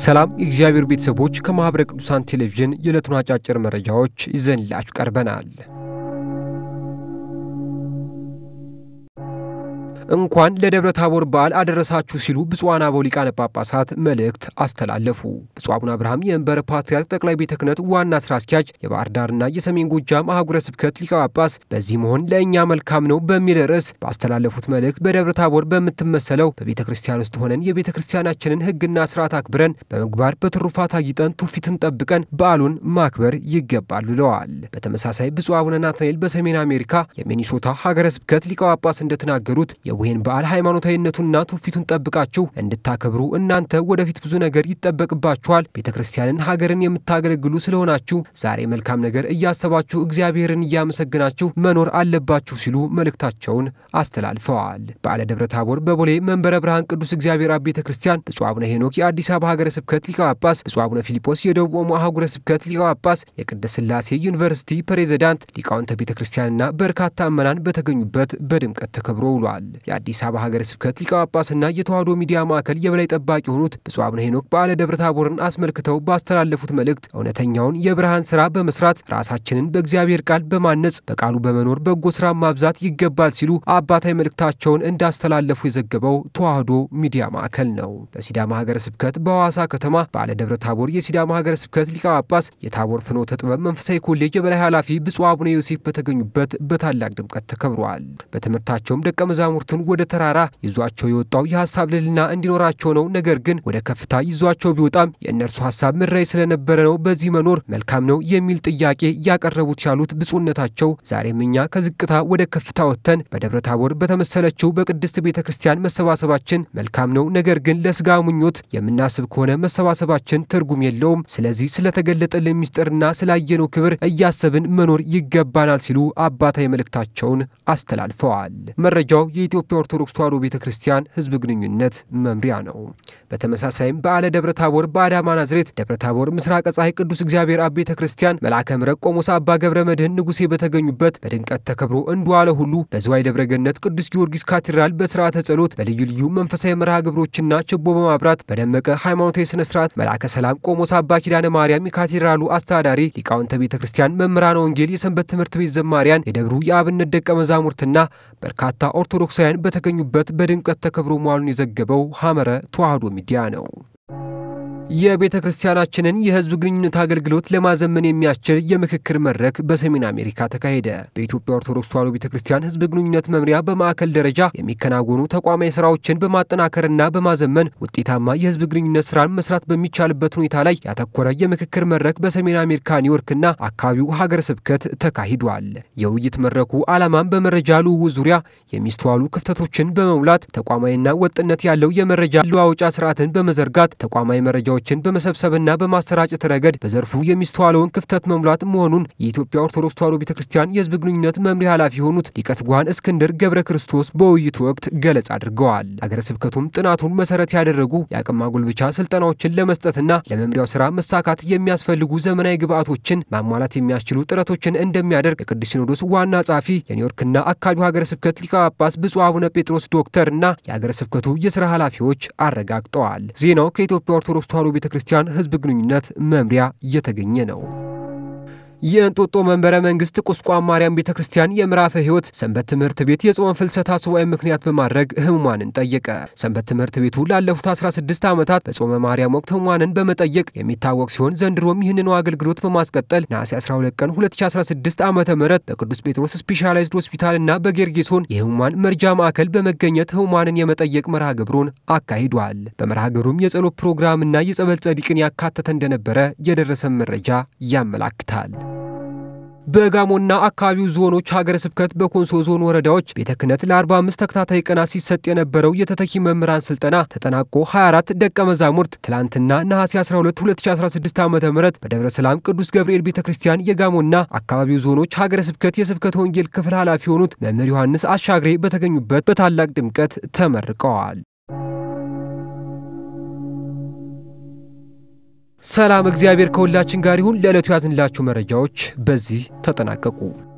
ሰላም የእግዚአብሔር ቤተሰቦች፣ ከማኅበረ ቅዱሳን ቴሌቪዥን የዕለቱን አጫጭር መረጃዎች ይዘንላችሁ ቀርበናል። እንኳን ለደብረ ታቦር በዓል አደረሳችሁ ሲሉ ብፁዓን አበው ሊቃነ ጳጳሳት መልእክት አስተላለፉ። ብፁዕ አቡነ አብርሃም የንበረ ፓትርያርክ ጠቅላይ ቤተ ክህነት ዋና ስራ አስኪያጅ የባህር ዳርና የሰሜን ጎጃም አህጉረ ስብከት ሊቀ ጳጳስ በዚህ መሆን ለእኛ መልካም ነው በሚል ርዕስ ባስተላለፉት መልእክት በደብረ ታቦር በምትመሰለው በቤተ ክርስቲያን ውስጥ ሆነን የቤተ ክርስቲያናችንን ህግና ስርዓት አክብረን በምግባር በትሩፋት አጊጠን ትውፊትን ጠብቀን በዓሉን ማክበር ይገባል ብለዋል። በተመሳሳይ ብፁዕ አቡነ ናትናኤል በሰሜን አሜሪካ የሚኒሶታ ሀገረ ስብከት ሊቀ ጳጳስ እንደተናገሩት የቡሄን በዓል ሃይማኖታዊነቱንና ትውፊቱን ጠብቃችሁ እንድታከብሩ እናንተ ወደፊት ብዙ ነገር ይጠበቅባችኋል ተገኝቷል። ቤተ ክርስቲያንን፣ ሀገርን የምታገለግሉ ስለሆናችሁ ዛሬ መልካም ነገር እያሰባችሁ እግዚአብሔርን እያመሰግናችሁ መኖር አለባችሁ ሲሉ መልእክታቸውን አስተላልፈዋል። በዓለ ደብረ ታቦር በቦሌ መንበረ ብርሃን ቅዱስ እግዚአብሔር አብ ቤተ ክርስቲያን ብፁዕ አቡነ ሄኖክ የአዲስ አበባ ሀገረ ስብከት ሊቀ ጳጳስ፣ ብፁዕ አቡነ ፊልጶስ የደቡብ ኦሞ አህጉረ ስብከት ሊቀ ጳጳስ፣ የቅድስት ሥላሴ ዩኒቨርሲቲ ፕሬዝዳንት፣ ሊቃውንተ ቤተ ክርስቲያንና በርካታ ምዕመናን በተገኙበት በድምቀት ተከብሮ ውሏል። የአዲስ አበባ ሀገረ ስብከት ሊቀ ጳጳስና የተዋሕዶ ሚዲያ ማዕከል የበላይ ጠባቂ የሆኑት ብፁዕ አቡነ ሄኖክ በዓለ ደብረ ታቦርን አስመልክተው ባስተላለፉት መልእክት እውነተኛውን የብርሃን ስራ በመስራት ራሳችንን በእግዚአብሔር ቃል በማነጽ በቃሉ በመኖር በጎ ስራ ማብዛት ይገባል ሲሉ አባታዊ መልእክታቸውን እንዳስተላለፉ የዘገበው ተዋህዶ ሚዲያ ማዕከል ነው። በሲዳማ ሀገረ ስብከት በሐዋሳ ከተማ ባለደብረ ታቦር የሲዳማ ሀገረ ስብከት ሊቀ ጳጳስ የታቦር ፍኖተ ጥበብ መንፈሳዊ ኮሌጅ የበላይ ኃላፊ ብፁዕ አቡነ ዮሴፍ በተገኙበት በታላቅ ድምቀት ተከብረዋል። በትምህርታቸውም ደቀ መዛሙርትን ወደ ተራራ ይዟቸው የወጣው የሀሳብ ልልና እንዲኖራቸው ነው። ነገር ግን ወደ ከፍታ ይዟቸው ቢወጣም የእነርሱ ሀሳብ ምድራዊ ስለነበረ ነው በዚህ መኖር መልካም ነው የሚል ጥያቄ ያቀረቡት ያሉት ብፁዕነታቸው ዛሬም እኛ ከዝቅታ ወደ ከፍታ ወጥተን በደብረ ታቦር በተመሰለችው በቅድስት ቤተ ክርስቲያን መሰባሰባችን መልካም ነው። ነገር ግን ለስጋ ምኞት የምናስብ ከሆነ መሰባሰባችን ትርጉም የለውም። ስለዚህ ስለተገለጠልን ምስጢርና ስላየነው ክብር እያሰብን መኖር ይገባናል ሲሉ አባታዊ መልእክታቸውን አስተላልፈዋል። መረጃው የኢትዮጵያ ኦርቶዶክስ ተዋሕዶ ቤተ ክርስቲያን ሕዝብ ግንኙነት መምሪያ ነው። በተመሳሳይም በዓለ ደብረ ታቦር በአዳ ከተማ ናዝሬት ደብረ ታቦር ምስራቀ ፀሐይ ቅዱስ እግዚአብሔር አብ ቤተ ክርስቲያን መልአከ ምሕረት ቆሞስ አባ ገብረ መድህን ንጉሴ በተገኙበት በድንቀት ተከብሮ እንደዋለ ሁሉ በዝዋይ ደብረ ገነት ቅዱስ ጊዮርጊስ ካቴድራል በስርዓተ ጸሎት በልዩ ልዩ መንፈሳዊ መርሃ ግብሮችና ችቦ በማብራት በደመቀ ሃይማኖታዊ ስነ ስርዓት መልአከ ሰላም ቆሞስ አባ ኪዳነ ማርያም የካቴድራሉ አስተዳዳሪ፣ ሊቃውንተ ቤተ ክርስቲያን፣ መምህራነ ወንጌል፣ የሰንበት ትምህርት ቤት ዘማሪያን፣ የደብሩ የአብነት ደቀ መዛሙርትና በርካታ ኦርቶዶክሳውያን በተገኙበት በድንቀት ተከብሮ መዋሉን የዘገበው ሐመረ ተዋህዶ ሚዲያ ነው። የቤተ ክርስቲያናችንን የህዝብ ግንኙነት አገልግሎት ለማዘመን የሚያስችል የምክክር መድረክ በሰሜን አሜሪካ ተካሄደ። በኢትዮጵያ ኦርቶዶክስ ተዋሕዶ ቤተ ክርስቲያን ህዝብ ግንኙነት መምሪያ በማዕከል ደረጃ የሚከናወኑ ተቋማዊ ስራዎችን በማጠናከርና በማዘመን ውጤታማ የህዝብ ግንኙነት ስራን መስራት በሚቻልበት ሁኔታ ላይ ያተኮረ የምክክር መድረክ በሰሜን አሜሪካ ኒውዮርክና አካባቢው ሀገረ ስብከት ተካሂዷል። የውይይት መድረኩ ዓላማም በመረጃ ልውውጥ ዙሪያ የሚስተዋሉ ክፍተቶችን በመሙላት ተቋማዊና ወጥነት ያለው የመረጃ ልዋወጫ ስርዓትን በመዘርጋት ተቋማዊ መረጃ መረጃዎችን በመሰብሰብና በማሰራጨት ረገድ በዘርፉ የሚስተዋለውን ክፍተት መሙላት መሆኑን የኢትዮጵያ ኦርቶዶክስ ተዋሕዶ ቤተ ክርስቲያን የሕዝብ ግንኙነት መምሪያ ኃላፊ የሆኑት ሊቀ ትጉሃን እስክንድር ገብረ ክርስቶስ በውይይቱ ወቅት ገለጽ አድርገዋል። አገረ ስብከቱም ጥናቱን መሰረት ያደረጉ የአቅም ማጎልበቻ ስልጠናዎችን ለመስጠትና ለመምሪያው ስራ መሳካት የሚያስፈልጉ ዘመናዊ ግብዓቶችን ማሟላት የሚያስችሉ ጥረቶችን እንደሚያደርግ የቅዱስ ሲኖዶስ ዋና ጸሐፊ የኒውዮርክና አካባቢው ሀገረ ስብከት ሊቀ ጳጳስ ብፁዕ አቡነ ጴጥሮስ ዶክተርና የአገረ ስብከቱ የስራ ኃላፊዎች አረጋግጠዋል። ዜናው ከኢትዮጵያ ኦርቶዶክስ የአውታሮ ቤተ ክርስቲያን ህዝብ ግንኙነት መምሪያ እየተገኘ ነው። የእንጦጦ መንበረ መንግስት ቁስቋም ማርያም ቤተ ክርስቲያን የምዕራፈ ህይወት ሰንበት ትምህርት ቤት የጾም ፍልሰታ ሱባኤ ምክንያት በማድረግ ህሙማንን ጠየቀ። ሰንበት ትምህርት ቤቱ ላለፉት 16 ዓመታት በጾመ ማርያም ወቅት ህሙማንን በመጠየቅ የሚታወቅ ሲሆን ዘንድሮም ይህንኑ አገልግሎት በማስቀጠል ነሐሴ 12 ቀን 2016 ዓ ም በቅዱስ ጴጥሮስ ስፔሻላይዝድ ሆስፒታል እና በጌርጌሶን የህሙማን መርጃ ማዕከል በመገኘት ህሙማንን የመጠየቅ መርሃ ግብሩን አካሂዷል። በመርሃ ግብሩም የጸሎት ፕሮግራምና የጸበል ጸዲቅን ያካተተ እንደነበረ የደረሰ መረጃ ያመላክታል። በጋሞና አካባቢው ዞኖች ሀገረ ስብከት በኮንሶ ዞን ወረዳዎች ቤተ ክህነት ለ45 ተከታታይ ቀናት ሲሰጥ የነበረው የተተኪ መምህራን ስልጠና ተጠናቆ 24 ደቀ መዛሙርት ትላንትና ነሐሴ 12 2016 ዓ ም በደብረ ሰላም ቅዱስ ገብርኤል ቤተ ክርስቲያን የጋሞና አካባቢው ዞኖች ሀገረ ስብከት የስብከት ወንጌል ክፍል ኃላፊ የሆኑት መምህር ዮሐንስ አሻግሬ በተገኙበት በታላቅ ድምቀት ተመርቀዋል። ሰላም፣ እግዚአብሔር ከሁላችን ጋር ይሁን። ለዕለቱ ያዝንላችሁ መረጃዎች በዚህ ተጠናቀቁ።